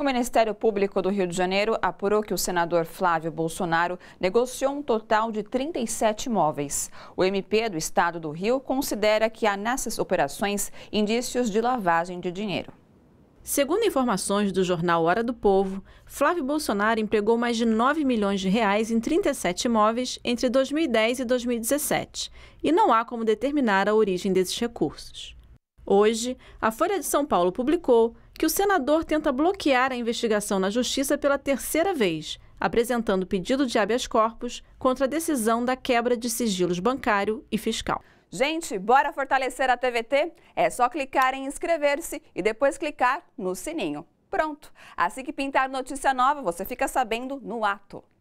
O Ministério Público do Rio de Janeiro apurou que o senador Flávio Bolsonaro negociou um total de 37 imóveis. O MP do Estado do Rio considera que há nessas operações indícios de lavagem de dinheiro. Segundo informações do jornal Hora do Povo, Flávio Bolsonaro empregou mais de 9 milhões de reais em 37 imóveis entre 2010 e 2017, e não há como determinar a origem desses recursos. Hoje, a Folha de São Paulo publicou que o senador tenta bloquear a investigação na justiça pela terceira vez, apresentando pedido de habeas corpus contra a decisão da quebra de sigilos bancário e fiscal. Gente, bora fortalecer a TVT? É só clicar em inscrever-se e depois clicar no sininho. Pronto! Assim que pintar notícia nova, você fica sabendo no ato.